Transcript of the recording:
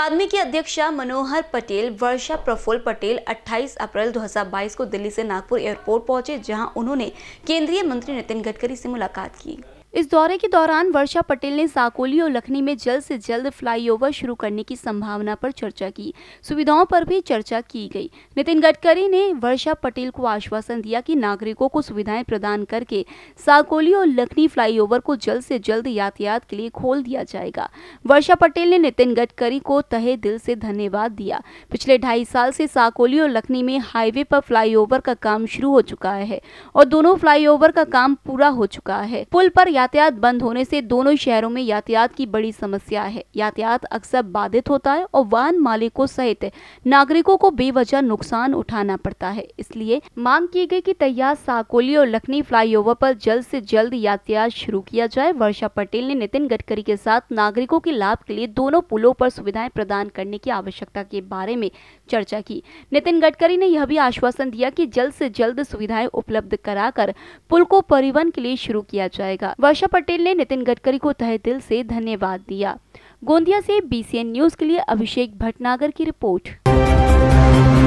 अकादमी की अध्यक्षा मनोहर पटेल वर्षा प्रफुल पटेल 28 अप्रैल 2022 को दिल्ली से नागपुर एयरपोर्ट पहुंचे जहां उन्होंने केंद्रीय मंत्री नितिन गडकरी से मुलाकात की इस दौरे के दौरान वर्षा पटेल ने साकोली और लखनी में जल्द से जल्द फ्लाईओवर शुरू करने की संभावना पर चर्चा की सुविधाओं पर भी चर्चा की गई नितिन गडकरी ने वर्षा पटेल को आश्वासन दिया कि नागरिकों को सुविधाएं प्रदान करके साकोली और लखनी फ्लाईओवर को जल्द से जल्द यातायात के लिए खोल दिया जाएगा वर्षा पटेल ने नितिन गडकरी को तहे दिल से धन्यवाद दिया पिछले ढाई साल से साकोली और लखनी में हाईवे पर फ्लाईओवर का काम शुरू हो चुका है और दोनों फ्लाईओवर का काम पूरा हो चुका है पुल पर यातायात बंद होने से दोनों शहरों में यातायात की बड़ी समस्या है यातायात अक्सर बाधित होता है और वाहन मालिकों सहित नागरिकों को बेवजह नुकसान उठाना पड़ता है इसलिए मांग की गई कि तैयार साकोली और लखनी फ्लाईओवर पर जल्द से जल्द यातायात शुरू किया जाए वर्षा पटेल ने नितिन गडकरी के साथ नागरिकों के लाभ के लिए दोनों पुलों पर सुविधाएं प्रदान करने की आवश्यकता के बारे में चर्चा की नितिन गडकरी ने यह भी आश्वासन दिया की जल्द ऐसी जल्द सुविधाएं उपलब्ध कराकर पुल को परिवहन के लिए शुरू किया जाएगा वर्षा पटेल ने नितिन गडकरी को तहे दिल से धन्यवाद दिया गोंदिया से बीसीएन न्यूज के लिए अभिषेक भटनागर की रिपोर्ट